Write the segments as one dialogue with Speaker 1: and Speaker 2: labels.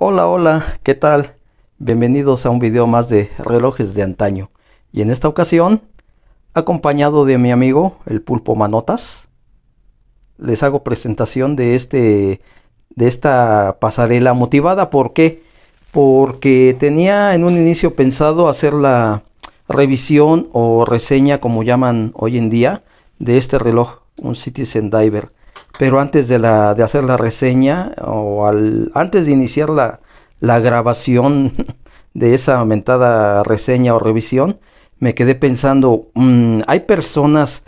Speaker 1: Hola, hola, ¿qué tal? Bienvenidos a un video más de relojes de antaño. Y en esta ocasión, acompañado de mi amigo, el Pulpo Manotas, les hago presentación de, este, de esta pasarela motivada. ¿Por qué? Porque tenía en un inicio pensado hacer la revisión o reseña, como llaman hoy en día, de este reloj, un Citizen Diver pero antes de, hacer la reseña o al, antes de iniciar la, grabación de esa aumentada reseña o revisión, me quedé pensando, mm, hay personas,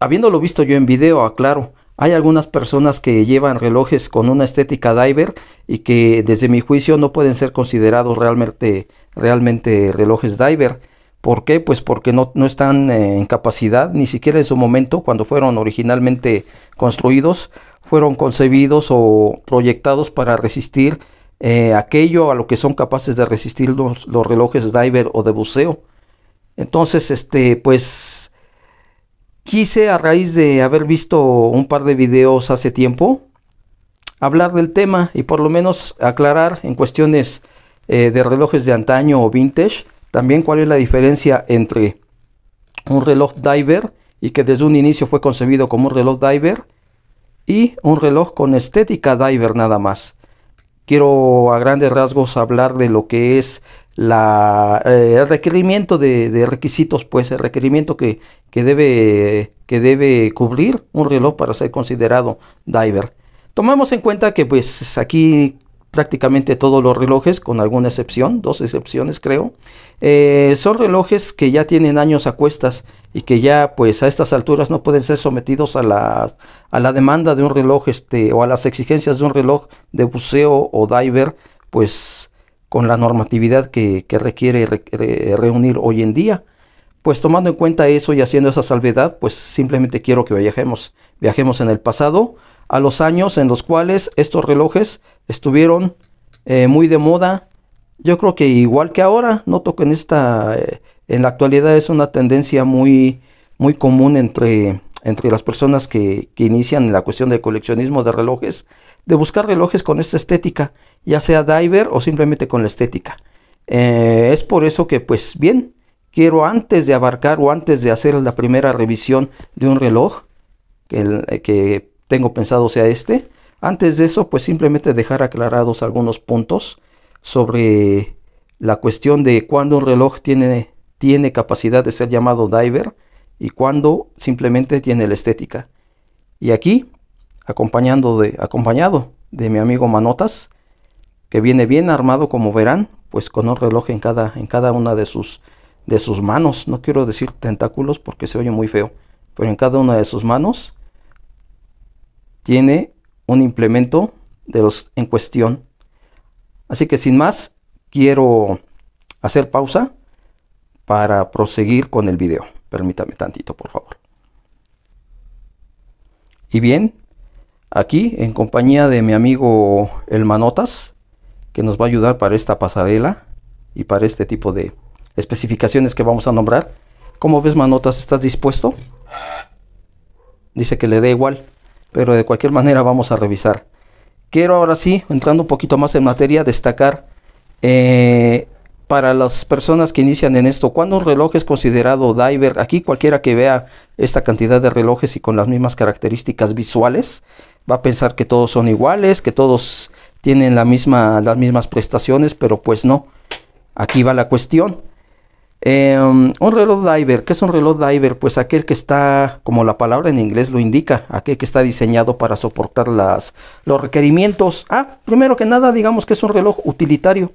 Speaker 1: habiéndolo visto yo en video, aclaro, hay algunas personas que llevan relojes con una estética diver y que desde mi juicio no pueden ser considerados realmente, realmente relojes diver. ¿Por qué? Pues porque no, están eh, en capacidad, ni siquiera en su momento, cuando fueron originalmente construidos, fueron concebidos o proyectados para resistir eh, aquello a lo que son capaces de resistir los, los, relojes diver o de buceo. Entonces, este, pues quise a raíz de haber visto un par de videos hace tiempo, hablar del tema y por lo menos aclarar en cuestiones eh, de relojes de antaño o vintage también cuál es la diferencia entre un reloj diver y que desde un inicio fue concebido como un reloj diver y un reloj con estética diver nada más. Quiero a grandes rasgos hablar de lo que es eh, el requerimiento de, requisitos, pues el requerimiento que, debe, que debe cubrir un reloj para ser considerado diver. tomamos en cuenta que pues aquí prácticamente todos los relojes, con alguna excepción, dos excepciones creo, eh, son relojes que ya tienen años a cuestas y que ya pues a estas alturas no pueden ser sometidos a la, a la demanda de un reloj este, o a las exigencias de un reloj de buceo o diver, pues con la normatividad que, requiere reunir hoy en día. Pues tomando en cuenta eso y haciendo esa salvedad, pues simplemente quiero que viajemos, viajemos en el pasado a los años en los cuales estos relojes estuvieron eh, muy de moda. Yo creo que igual que ahora, noto que en esta, eh, en la actualidad es una tendencia muy, muy común entre, entre las personas que, que inician la cuestión de coleccionismo de relojes, de buscar relojes con esta estética, ya sea diver o simplemente con la estética. Eh, es por eso que, pues bien, quiero antes de abarcar o antes de hacer la primera revisión de un reloj, que tengo pensado sea este. Antes de eso, pues simplemente dejar aclarados algunos puntos sobre la cuestión de cuándo un reloj tiene, tiene capacidad de ser llamado diver y cuándo simplemente tiene la estética. Y aquí, acompañando de, acompañado de mi amigo Manotas, que viene bien armado como verán, pues con un reloj en cada, en cada una de sus, de sus manos. No quiero decir tentáculos porque se oye muy feo, pero en cada una de sus manos tiene un implemento de los en cuestión. Así que sin más, quiero hacer pausa para proseguir con el video. Permítame tantito, por favor. Y bien, aquí en compañía de mi amigo El Manotas, que nos va a ayudar para esta pasarela y para este tipo de especificaciones que vamos a nombrar. ¿Cómo ves, Manotas? ¿Estás dispuesto? Dice que le da igual pero de cualquier manera vamos a revisar. Quiero ahora sí, entrando un poquito más en materia, destacar eh, para las personas que inician en esto, cuando un reloj es considerado diver, aquí cualquiera que vea esta cantidad de relojes y con las mismas características visuales, va a pensar que todos son iguales, que todos tienen la misma, las mismas prestaciones, pero pues no. Aquí va la cuestión. Em, un reloj diver, ¿qué es un reloj diver? Pues aquel que está, como la palabra en inglés lo indica, aquel que está diseñado para soportar las, los requerimientos. Ah, primero que nada, digamos que es un reloj utilitario.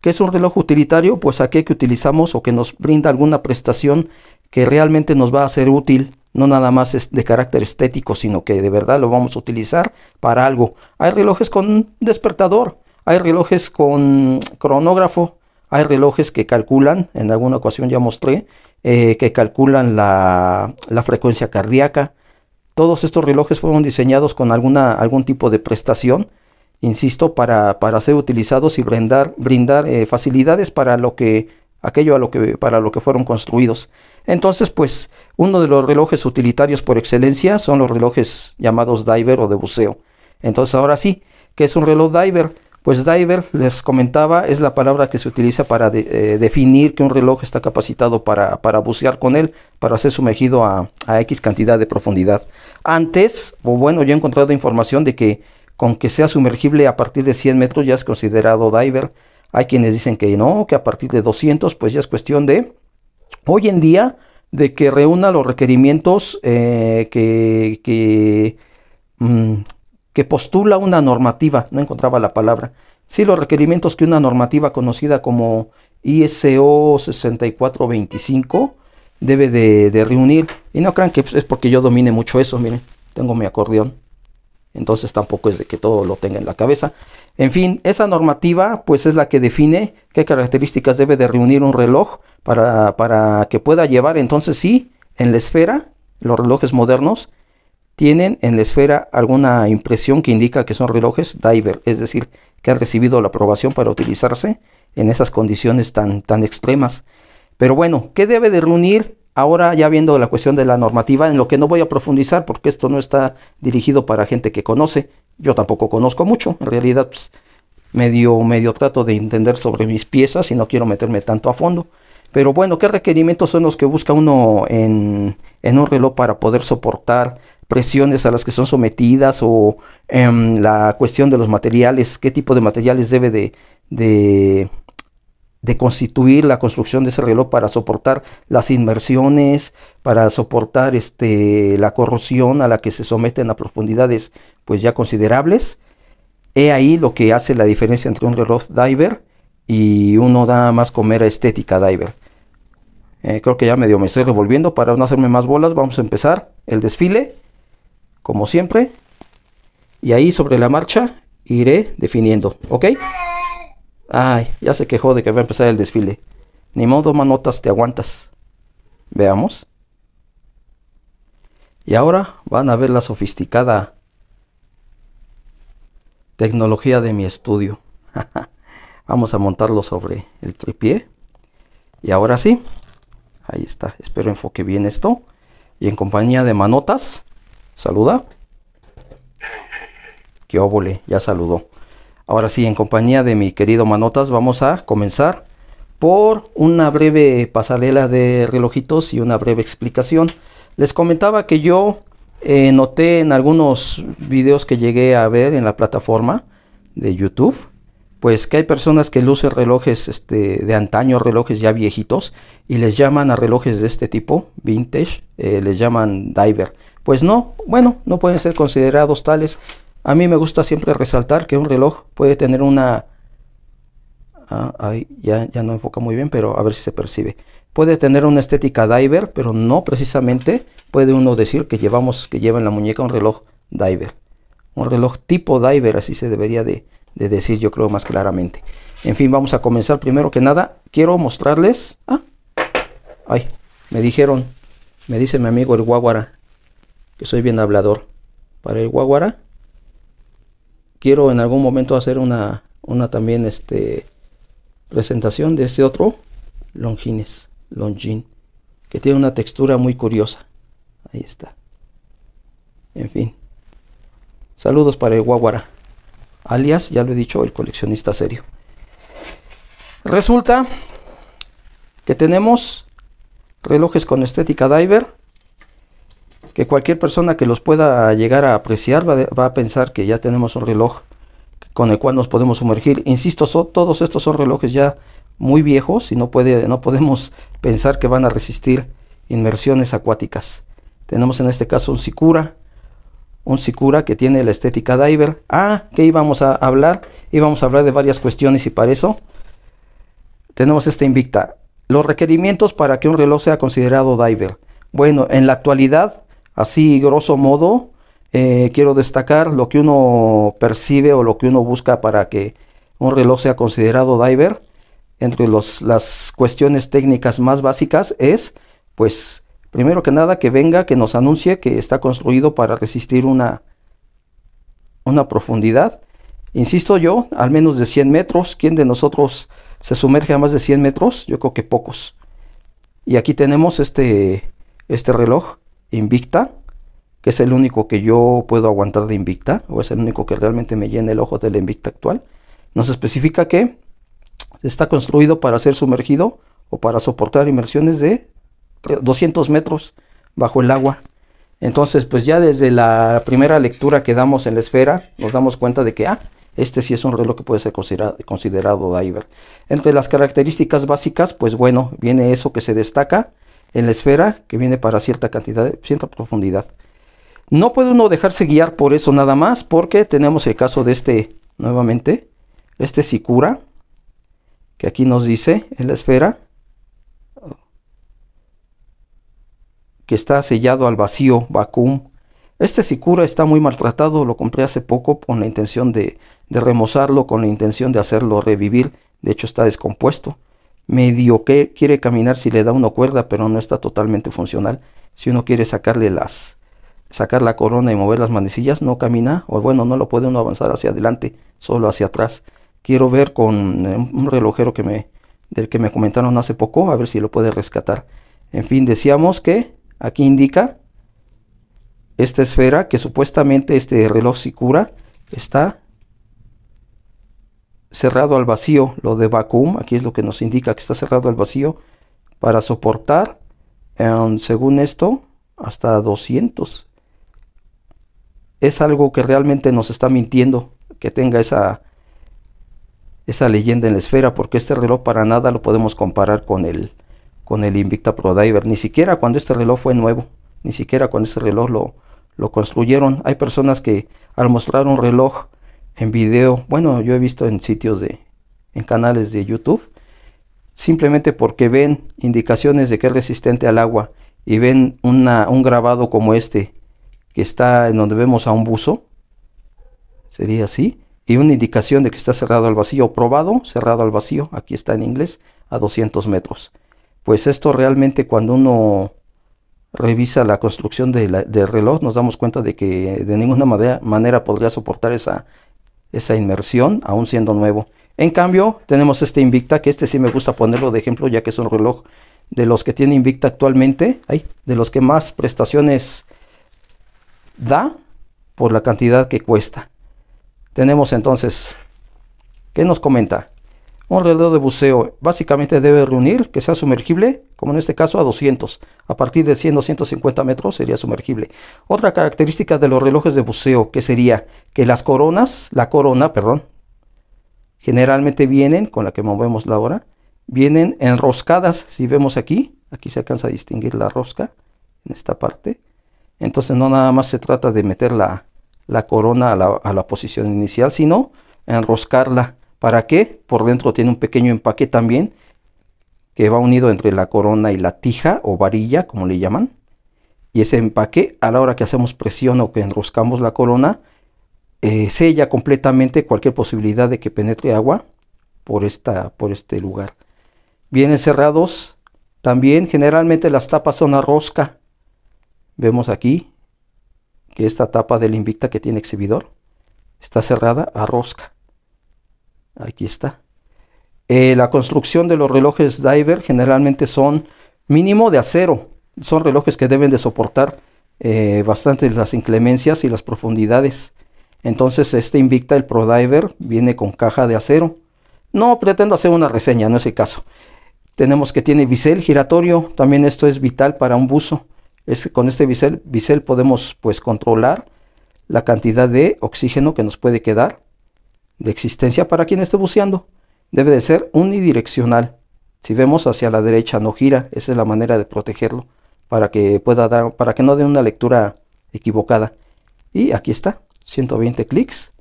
Speaker 1: ¿Qué es un reloj utilitario? Pues aquel que utilizamos o que nos brinda alguna prestación que realmente nos va a ser útil, no nada más es de carácter estético, sino que de verdad lo vamos a utilizar para algo. Hay relojes con despertador, hay relojes con cronógrafo, hay relojes que calculan, en alguna ocasión ya mostré, eh, que calculan la, frecuencia cardíaca. Todos estos relojes fueron diseñados con alguna, algún tipo de prestación, insisto, para, para ser utilizados y brindar, brindar eh, facilidades para lo que aquello a lo que, para lo que fueron construidos. Entonces, pues, uno de los relojes utilitarios por excelencia son los relojes llamados diver o de buceo. Entonces, ahora sí, que es un reloj diver? Pues diver, les comentaba, es la palabra que se utiliza para eh, definir que un reloj está capacitado para, bucear con él, para ser sumergido a, a X cantidad de profundidad. Antes, o bueno, yo he encontrado información de que con que sea sumergible a partir de 100 metros ya es considerado diver. Hay quienes dicen que no, que a partir de 200 pues ya es cuestión de hoy en día de que reúna los requerimientos eh, que, que, mm, que postula una normativa, no encontraba la palabra, sí los requerimientos que una normativa conocida como ISO 6425 debe de, reunir. Y no crean que pues, es porque yo domine mucho eso, miren, tengo mi acordeón. Entonces tampoco es de que todo lo tenga en la cabeza. En fin, esa normativa pues es la que define qué características debe de reunir un reloj para, para que pueda llevar entonces sí en la esfera, los relojes modernos, tienen en la esfera alguna impresión que indica que son relojes diver, es decir, que han recibido la aprobación para utilizarse en esas condiciones tan, tan extremas. Pero bueno, ¿qué debe de reunir? Ahora ya viendo la cuestión de la normativa, en lo que no voy a profundizar porque esto no está dirigido para gente que conoce, yo tampoco conozco mucho, en realidad pues, medio, medio trato de entender sobre mis piezas y no quiero meterme tanto a fondo. Pero bueno, ¿qué requerimientos son los que busca uno en, en un reloj para poder soportar presiones a las que son sometidas o em, la cuestión de los materiales, qué tipo de materiales debe de, de, constituir la construcción de ese reloj para soportar las inmersiones, para soportar este, la corrosión a la que se someten a profundidades pues ya considerables. He ahí lo que hace la diferencia entre un reloj diver y uno da más comer estética diver. Eh, creo que ya medio me estoy revolviendo para no hacerme más bolas. Vamos a empezar el desfile como siempre. Y ahí sobre la marcha iré definiendo, ¿ok? Ay, ya se quejó de que va a empezar el desfile. Ni modo, manotas, te aguantas. Veamos. Y ahora van a ver la sofisticada tecnología de mi estudio. Vamos a montarlo sobre el tripié. Y ahora sí, ahí está. Espero enfoque bien esto. Y en compañía de manotas, Saluda. Qué óvole, ya saludó. Ahora sí, en compañía de mi querido Manotas, vamos a comenzar por una breve pasarela de relojitos y una breve explicación. Les comentaba que yo eh, noté en algunos videos que llegué a ver en la plataforma de YouTube, pues que hay personas que lucen relojes este, de antaño, relojes ya viejitos, y les llaman a relojes de este tipo, vintage, eh, les llaman diver. Pues no, bueno, no pueden ser considerados tales. A mí me gusta siempre resaltar que un reloj puede tener una... Ah, ya, ya no enfoca muy bien, pero a ver si se percibe. Puede tener una estética diver, pero no precisamente puede uno decir que llevamos, que lleva en la muñeca un reloj diver. Un reloj tipo diver, así se debería de, de decir yo creo más claramente. En fin, vamos a comenzar. Primero que nada, quiero mostrarles... Ah, ay, me dijeron, me dice mi amigo el guaguara, que soy bien hablador. Para el guaguara, quiero en algún momento hacer una, una también este, presentación de este otro longines, longin que tiene una textura muy curiosa. Ahí está. En fin. Saludos para el guaguara. Alias, ya lo he dicho, el coleccionista serio. Resulta que tenemos relojes con estética diver que cualquier persona que los pueda llegar a apreciar va, a pensar que ya tenemos un reloj con el cual nos podemos sumergir. Insisto, todos estos son relojes ya muy viejos y no, puede, no podemos pensar que van a resistir inmersiones acuáticas. Tenemos en este caso un Sicura, un Sicura que tiene la estética diver. Ah, ¿qué íbamos a hablar? Íbamos a hablar de varias cuestiones y para eso tenemos esta invicta. Los requerimientos para que un reloj sea considerado diver. Bueno, en la actualidad Así, grosso modo, eh, quiero destacar lo que uno percibe o lo que uno busca para que un reloj sea considerado diver. Entre las cuestiones técnicas más básicas es, pues, primero que nada, que venga, que nos anuncie que está construido para resistir una, una profundidad. Insisto yo, al menos de 100 metros. ¿Quién de nosotros se sumerge a más de 100 metros? Yo creo que pocos. Y aquí tenemos este, este reloj invicta, que es el único que yo puedo aguantar de invicta, o es el único que realmente me llena el ojo del invicta actual, nos especifica que está construido para ser sumergido o para soportar inmersiones de 200 metros bajo el agua. Entonces, pues ya desde la primera lectura que damos en la esfera, nos damos cuenta de que, ah, este sí es un reloj que puede ser considerado diver. Entre las características básicas, pues bueno, viene eso que se destaca, en la esfera que viene para cierta cantidad, cierta profundidad. No puede uno dejarse guiar por eso nada más, porque tenemos el caso de este, nuevamente, este Sicura, que aquí nos dice en la esfera, que está sellado al vacío, vacuum. Este Sicura está muy maltratado, lo compré hace poco con la intención de, de remozarlo, con la intención de hacerlo revivir, de hecho está descompuesto medio que quiere caminar si le da una cuerda, pero no está totalmente funcional. Si uno quiere sacarle las, sacar la corona y mover las manecillas, no camina, o bueno, no lo puede uno avanzar hacia adelante, solo hacia atrás. Quiero ver con eh, un relojero que me, del que me comentaron hace poco, a ver si lo puede rescatar. En fin, decíamos que aquí indica esta esfera que supuestamente este reloj si cura está cerrado al vacío, lo de vacuum, aquí es lo que nos indica que está cerrado al vacío, para soportar, em, según esto, hasta 200. Es algo que realmente nos está mintiendo, que tenga esa, esa leyenda en la esfera, porque este reloj para nada lo podemos comparar con el, con el Invicta Pro Diver, ni siquiera cuando este reloj fue nuevo, ni siquiera cuando este reloj lo, lo construyeron. Hay personas que al mostrar un reloj en video, bueno, yo he visto en sitios de, en canales de YouTube, simplemente porque ven indicaciones de que es resistente al agua y ven un grabado como este, que está en donde vemos a un buzo, sería así, y una indicación de que está cerrado al vacío, probado, cerrado al vacío, aquí está en inglés, a 200 metros. Pues esto realmente cuando uno revisa la construcción del reloj, nos damos cuenta de que de ninguna manera podría soportar esa esa inmersión, aún siendo nuevo. En cambio, tenemos este Invicta, que este sí me gusta ponerlo de ejemplo, ya que es un reloj de los que tiene Invicta actualmente, de los que más prestaciones da por la cantidad que cuesta. Tenemos entonces, ¿qué nos comenta? Un alrededor de buceo básicamente debe reunir que sea sumergible, como en este caso a 200. A partir de 100 o 150 metros sería sumergible. Otra característica de los relojes de buceo que sería que las coronas, la corona, perdón, generalmente vienen, con la que movemos la hora, vienen enroscadas. Si vemos aquí, aquí se alcanza a distinguir la rosca en esta parte. Entonces no nada más se trata de meter la, la corona a la, a la posición inicial, sino enroscarla ¿Para qué? Por dentro tiene un pequeño empaque también que va unido entre la corona y la tija o varilla, como le llaman. Y ese empaque, a la hora que hacemos presión o que enroscamos la corona, eh, sella completamente cualquier posibilidad de que penetre agua por, esta, por este lugar. Vienen cerrados. También generalmente las tapas son a rosca. Vemos aquí que esta tapa del Invicta que tiene exhibidor está cerrada a rosca. Aquí está. Eh, la construcción de los relojes diver generalmente son mínimo de acero. Son relojes que deben de soportar eh, bastante las inclemencias y las profundidades. Entonces este Invicta, el Pro Diver, viene con caja de acero. No pretendo hacer una reseña, no es el caso. Tenemos que tiene bisel giratorio, también esto es vital para un buzo. con este bisel, bisel podemos pues controlar la cantidad de oxígeno que nos puede quedar de existencia para quien esté buceando debe de ser unidireccional. Si vemos hacia la derecha no gira, esa es la manera de protegerlo para que pueda dar para que no dé una lectura equivocada. Y aquí está, 120 clics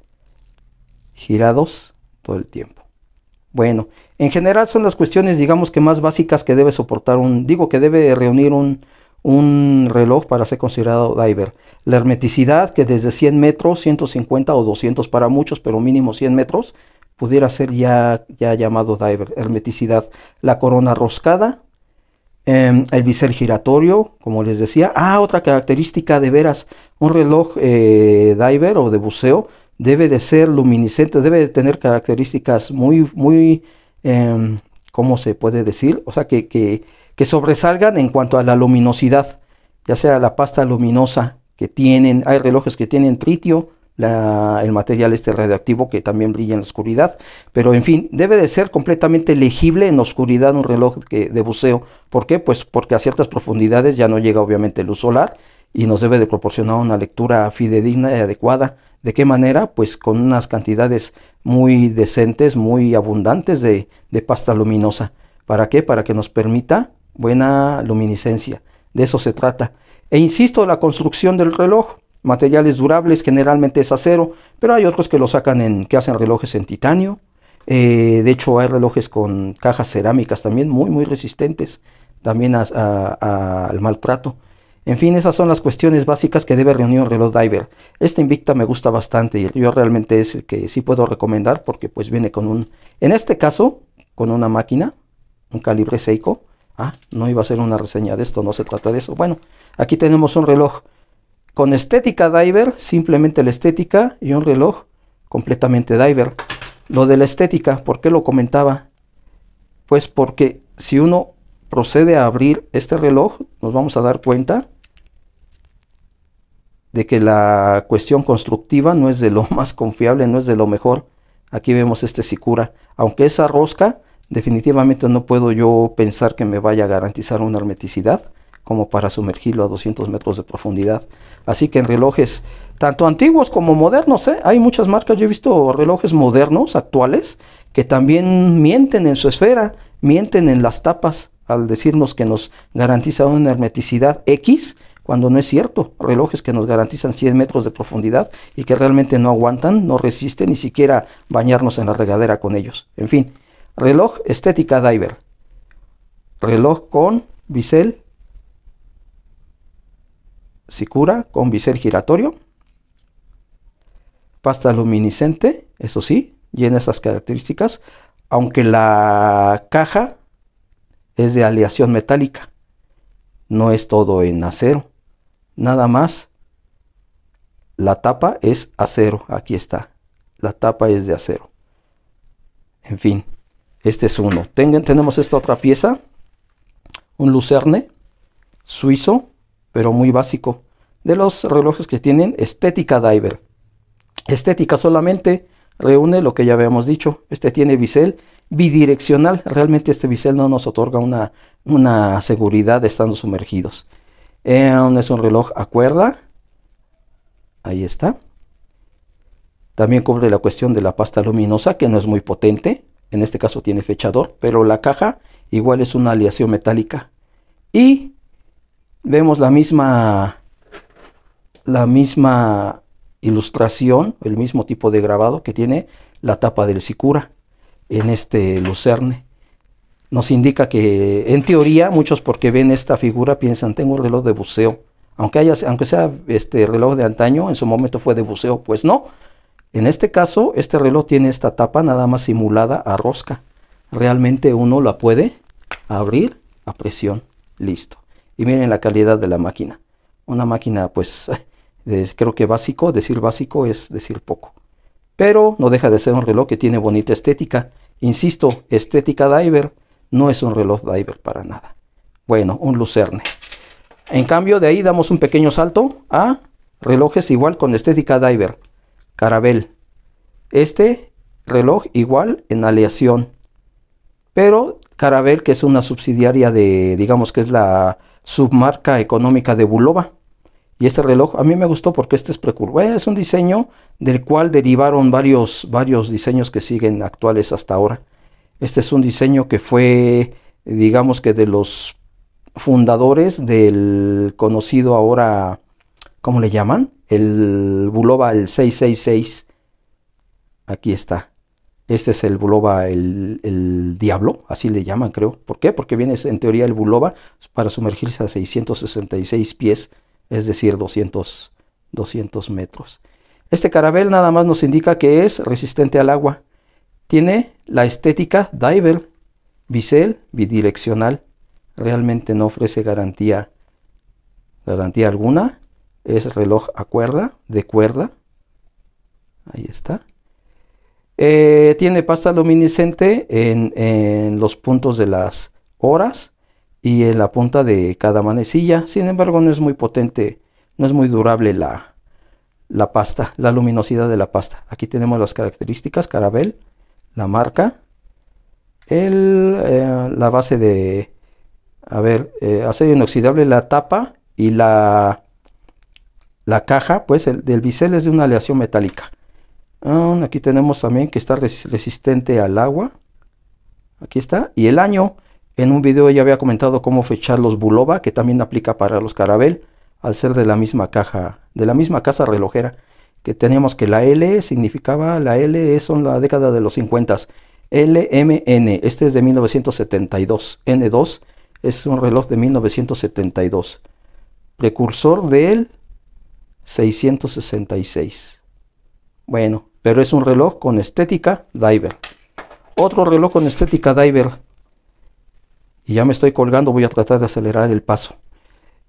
Speaker 1: girados todo el tiempo. Bueno, en general son las cuestiones digamos que más básicas que debe soportar un digo que debe reunir un un reloj para ser considerado diver. La hermeticidad, que desde 100 metros, 150 o 200 para muchos, pero mínimo 100 metros, pudiera ser ya, ya llamado diver. Hermeticidad. La corona roscada, em, el bisel giratorio, como les decía. Ah, otra característica de veras, un reloj eh, diver o de buceo debe de ser luminiscente, debe de tener características muy, muy, em, ¿cómo se puede decir? O sea, que, que que sobresalgan en cuanto a la luminosidad, ya sea la pasta luminosa que tienen, hay relojes que tienen tritio, el material este radioactivo que también brilla en la oscuridad, pero en fin, debe de ser completamente legible en oscuridad un reloj de buceo. ¿Por qué? Pues porque a ciertas profundidades ya no llega obviamente luz solar y nos debe de proporcionar una lectura fidedigna y adecuada. ¿De qué manera? Pues con unas cantidades muy decentes, muy abundantes de, de pasta luminosa. ¿Para qué? Para que nos permita buena luminiscencia. De eso se trata. E insisto, la construcción del reloj. Materiales durables generalmente es acero, pero hay otros que lo sacan en, que hacen relojes en titanio. Eh, de hecho, hay relojes con cajas cerámicas también, muy, muy resistentes también al maltrato. En fin, esas son las cuestiones básicas que debe reunir un reloj diver. Este Invicta me gusta bastante y yo realmente es el que sí puedo recomendar porque pues viene con un, en este caso, con una máquina, un calibre Seiko, Ah, no iba a ser una reseña de esto, no se trata de eso. Bueno, aquí tenemos un reloj con estética diver, simplemente la estética y un reloj completamente diver. Lo de la estética, ¿por qué lo comentaba? Pues porque si uno procede a abrir este reloj, nos vamos a dar cuenta de que la cuestión constructiva no es de lo más confiable, no es de lo mejor. Aquí vemos este Sicura, aunque esa rosca Definitivamente no puedo yo pensar que me vaya a garantizar una hermeticidad como para sumergirlo a 200 metros de profundidad. Así que en relojes tanto antiguos como modernos, ¿eh? hay muchas marcas, yo he visto relojes modernos, actuales, que también mienten en su esfera, mienten en las tapas al decirnos que nos garantiza una hermeticidad X, cuando no es cierto. Relojes que nos garantizan 100 metros de profundidad y que realmente no aguantan, no resisten ni siquiera bañarnos en la regadera con ellos. En fin, Reloj estética diver. Reloj con bisel Sicura con bisel giratorio. Pasta luminiscente, eso sí, llena esas características, aunque la caja es de aleación metálica. No es todo en acero. Nada más la tapa es acero. Aquí está. La tapa es de acero. En fin. Este es uno. tenemos esta otra pieza, un lucerne suizo, pero muy básico. De los relojes que tienen estética diver. Estética solamente reúne lo que ya habíamos dicho. Este tiene bisel bidireccional. Realmente este bisel no nos otorga una, una seguridad estando sumergidos. Em, es un reloj a cuerda. Ahí está. También cubre la cuestión de la pasta luminosa, que no es muy potente en este caso tiene fechador, pero la caja igual es una aleación metálica. Y vemos la misma, la misma ilustración, el mismo tipo de grabado que tiene la tapa del Sicura en este lucerne. Nos indica que en teoría muchos porque ven esta figura piensan tengo un reloj de buceo. Aunque, haya, aunque sea este reloj de antaño, en su momento fue de buceo, pues no, en este caso, este reloj tiene esta tapa nada más simulada a rosca. Realmente uno la puede abrir a presión. Listo. Y miren la calidad de la máquina. Una máquina, pues, creo que básico, decir básico es decir poco. Pero no deja de ser un reloj que tiene bonita estética. Insisto, estética diver no es un reloj diver para nada. Bueno, un lucerne. En cambio, de ahí damos un pequeño salto a relojes igual con estética diver. Carabel. Este reloj igual en aleación. Pero Carabel, que es una subsidiaria de, digamos que es la submarca económica de Bulova. Y este reloj a mí me gustó porque este es precursor. Es un diseño del cual derivaron varios, varios diseños que siguen actuales hasta ahora. Este es un diseño que fue, digamos que de los fundadores del conocido ahora, ¿cómo le llaman? el buloba el 666, aquí está. Este es el buloba el, diablo, así le llaman creo. ¿Por qué? Porque viene en teoría el buloba para sumergirse a 666 pies, es decir, 200, 200 metros. Este carabel nada más nos indica que es resistente al agua. Tiene la estética diver, bisel, bidireccional. Realmente no ofrece garantía, garantía alguna es reloj a cuerda, de cuerda. Ahí está. Eh, tiene pasta luminiscente en, los puntos de las horas y en la punta de cada manecilla. Sin embargo, no es muy potente, no es muy durable la, pasta, la luminosidad de la pasta. Aquí tenemos las características, carabel, la marca, el, eh, la base de, a ver, eh, acero inoxidable, la tapa y la la caja pues el, del bisel es de una aleación metálica. Ah, aquí tenemos también que está resistente al agua. Aquí está. Y el año. En un video ya había comentado cómo fechar los buloba que también aplica para los Carabel, al ser de la misma caja, de la misma casa relojera, que teníamos que la L significaba, la L son la década de los 50, LMN, este es de 1972, N2 es un reloj de 1972, precursor del 666. Bueno, pero es un reloj con estética diver. Otro reloj con estética diver. Y ya me estoy colgando, voy a tratar de acelerar el paso.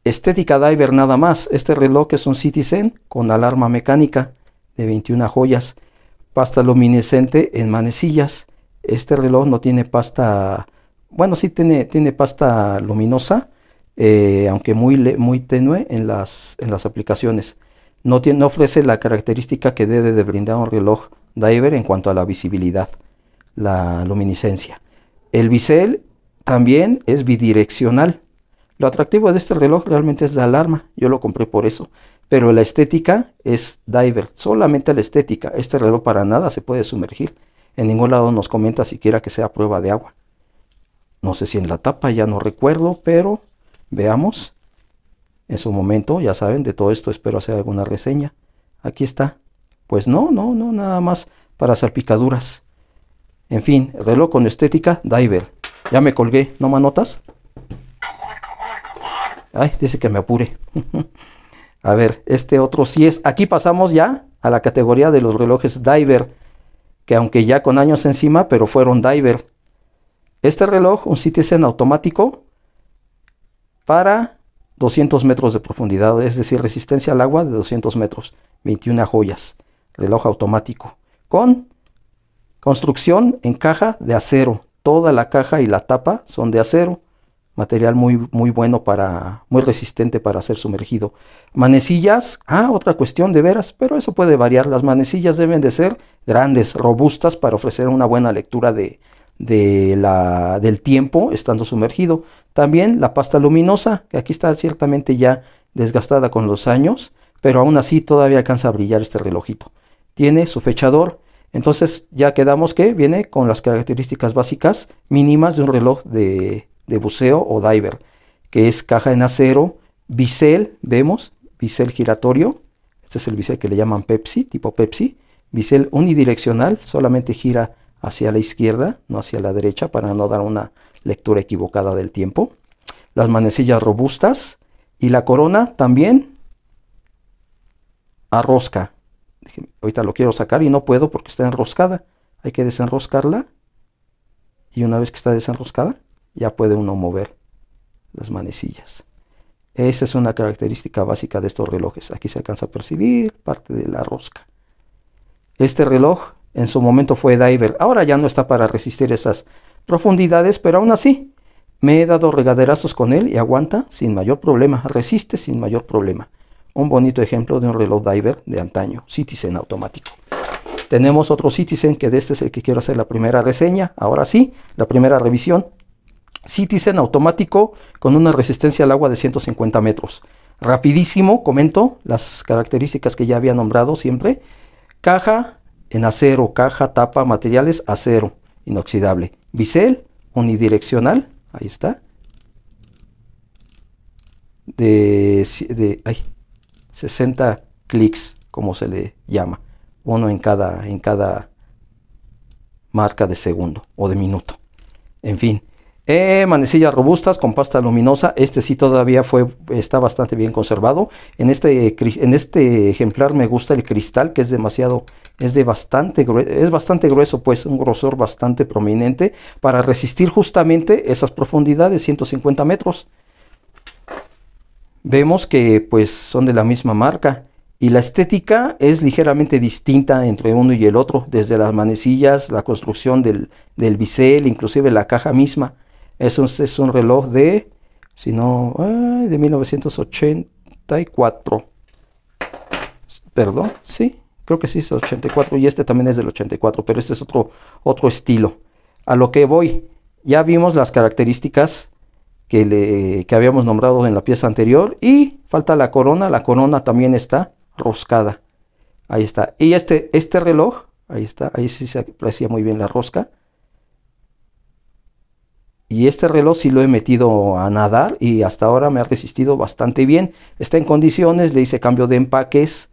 Speaker 1: Estética diver nada más. Este reloj es un Citizen con alarma mecánica de 21 joyas. Pasta luminescente en manecillas. Este reloj no tiene pasta... Bueno, sí tiene, tiene pasta luminosa, eh, aunque muy, muy tenue las, en las aplicaciones no, ofrece la característica que debe de brindar un reloj diver en cuanto a la visibilidad, la luminiscencia. El bisel también es bidireccional. Lo atractivo de este reloj realmente es la alarma, yo lo compré por eso. Pero la estética es diver, solamente la estética. Este reloj para nada se puede sumergir. En ningún lado nos comenta siquiera que sea prueba de agua. No sé si en la tapa, ya no recuerdo, pero veamos. En su momento, ya saben, de todo esto espero hacer alguna reseña. Aquí está. Pues no, no, no, nada más para salpicaduras. En fin, reloj con estética, diver. Ya me colgué, ¿no manotas? Ay, dice que me apure. a ver, este otro sí es. Aquí pasamos ya a la categoría de los relojes diver, que aunque ya con años encima, pero fueron diver. Este reloj, un Citizen automático, para 200 metros de profundidad, es decir, resistencia al agua de 200 metros, 21 joyas, reloj automático, con construcción en caja de acero. Toda la caja y la tapa son de acero, material muy, muy bueno para, muy resistente para ser sumergido. Manecillas, ah, otra cuestión de veras, pero eso puede variar. Las manecillas deben de ser grandes, robustas para ofrecer una buena lectura de, de la, del tiempo estando sumergido. También la pasta luminosa, que aquí está ciertamente ya desgastada con los años, pero aún así todavía alcanza a brillar este relojito. Tiene su fechador, entonces ya quedamos que viene con las características básicas mínimas de un reloj de, de buceo o diver, que es caja en acero, bisel, vemos, bisel giratorio, este es el bisel que le llaman Pepsi, tipo Pepsi, bisel unidireccional, solamente gira hacia la izquierda, no hacia la derecha, para no dar una lectura equivocada del tiempo. Las manecillas robustas y la corona también a rosca. ahorita lo quiero sacar y no puedo porque está enroscada. Hay que desenroscarla y una vez que está desenroscada ya puede uno mover las manecillas. Esa es una característica básica de estos relojes. Aquí se alcanza a percibir parte de la rosca. Este reloj en su momento fue diver, ahora ya no está para resistir esas profundidades, pero aún así me he dado regaderazos con él y aguanta sin mayor problema, resiste sin mayor problema. Un bonito ejemplo de un reloj diver de antaño, Citizen automático. Tenemos otro Citizen que de este es el que quiero hacer la primera reseña, ahora sí, la primera revisión. Citizen automático con una resistencia al agua de 150 metros. Rapidísimo, comento las características que ya había nombrado siempre. Caja en acero, caja, tapa, materiales, acero, inoxidable. Bisel, unidireccional, ahí está. De, de 60 clics, como se le llama. Uno en cada, en cada marca de segundo o de minuto. En fin. Eh, manecillas robustas con pasta luminosa. Este sí todavía fue, está bastante bien conservado. En este, en este ejemplar me gusta el cristal que es demasiado es, de bastante es bastante grueso, pues un grosor bastante prominente para resistir justamente esas profundidades, 150 metros. Vemos que pues son de la misma marca y la estética es ligeramente distinta entre uno y el otro, desde las manecillas, la construcción del, bisel, inclusive la caja misma. Es es un reloj de, si no, de 1984. Perdón, sí, Creo que sí, es 84 y este también es del 84, pero este es otro, otro estilo. A lo que voy, ya vimos las características que, le, que habíamos nombrado en la pieza anterior y falta la corona, la corona también está roscada. Ahí está. Y este, este reloj, ahí está, ahí sí se aprecia muy bien la rosca. Y este reloj sí lo he metido a nadar y hasta ahora me ha resistido bastante bien. Está en condiciones, le hice cambio de empaques,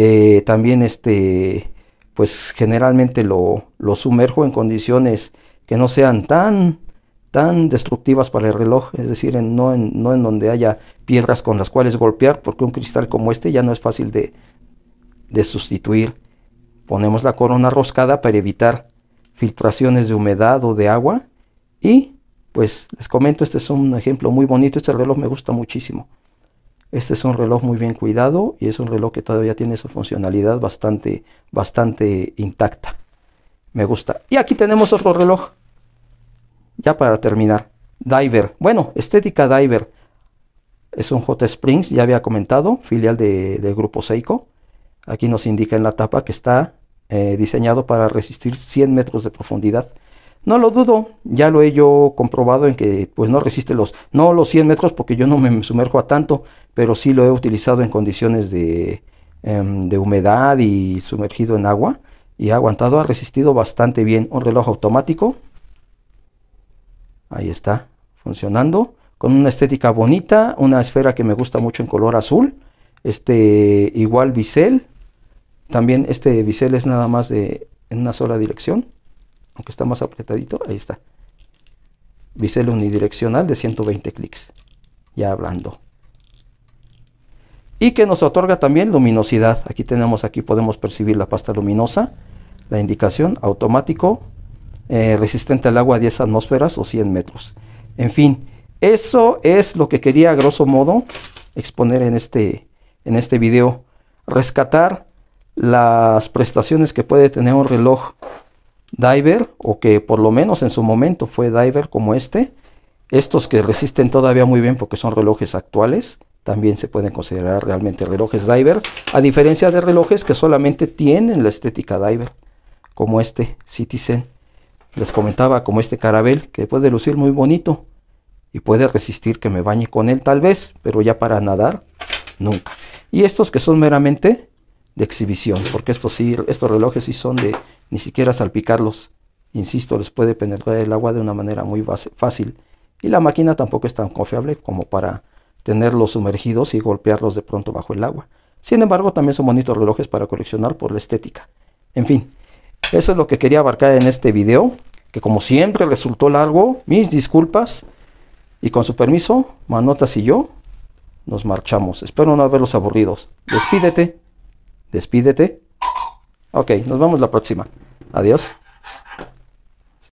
Speaker 1: eh, también este, pues generalmente lo, sumerjo en condiciones que no sean tan, tan destructivas para el reloj, es decir, no, en, donde haya piedras con las cuales golpear, porque un cristal como este ya no es fácil de, de sustituir. Ponemos la corona roscada para evitar filtraciones de humedad o de agua y pues les comento, este es un ejemplo muy bonito, este reloj me gusta muchísimo. Este es un reloj muy bien cuidado y es un reloj que todavía tiene su funcionalidad bastante, bastante intacta. Me gusta. Y aquí tenemos otro reloj. Ya para terminar. Diver. Bueno, estética Diver. Es un Hot Springs, ya había comentado, filial del grupo Seiko. Aquí nos indica en la tapa que está eh, diseñado para resistir 100 metros de profundidad. No lo dudo, ya lo he yo comprobado en que pues no resiste los, no los 100 metros porque yo no me sumerjo a tanto, pero sí lo he utilizado en condiciones de, em, de humedad y sumergido en agua y ha aguantado, ha resistido bastante bien. Un reloj automático, ahí está, funcionando, con una estética bonita, una esfera que me gusta mucho en color azul, este igual bisel, también este bisel es nada más de en una sola dirección, aunque está más apretadito, ahí está. bisel unidireccional de 120 clics, ya hablando. Y que nos otorga también luminosidad. Aquí tenemos, aquí podemos percibir la pasta luminosa, la indicación automático, eh, resistente al agua a 10 atmósferas o 100 metros. En fin, eso es lo que quería a grosso modo exponer en este, en este video. Rescatar las prestaciones que puede tener un reloj diver o que por lo menos en su momento fue diver como este. Estos que resisten todavía muy bien porque son relojes actuales, también se pueden considerar realmente relojes diver, a diferencia de relojes que solamente tienen la estética diver, como este Citizen. Les comentaba, como este Carabel, que puede lucir muy bonito y puede resistir que me bañe con él tal vez, pero ya para nadar, nunca. Y estos que son meramente de exhibición, porque estos, sí, estos relojes sí son de ni siquiera salpicarlos. Insisto, les puede penetrar el agua de una manera muy fácil y la máquina tampoco es tan confiable como para tenerlos sumergidos y golpearlos de pronto bajo el agua. Sin embargo, también son bonitos relojes para coleccionar por la estética. En fin, eso es lo que quería abarcar en este video, que como siempre resultó largo, mis disculpas. Y con su permiso, Manotas y yo nos marchamos. Espero no haberlos aburridos. Despídete, despídete. Ok, nos vemos la próxima. Adiós.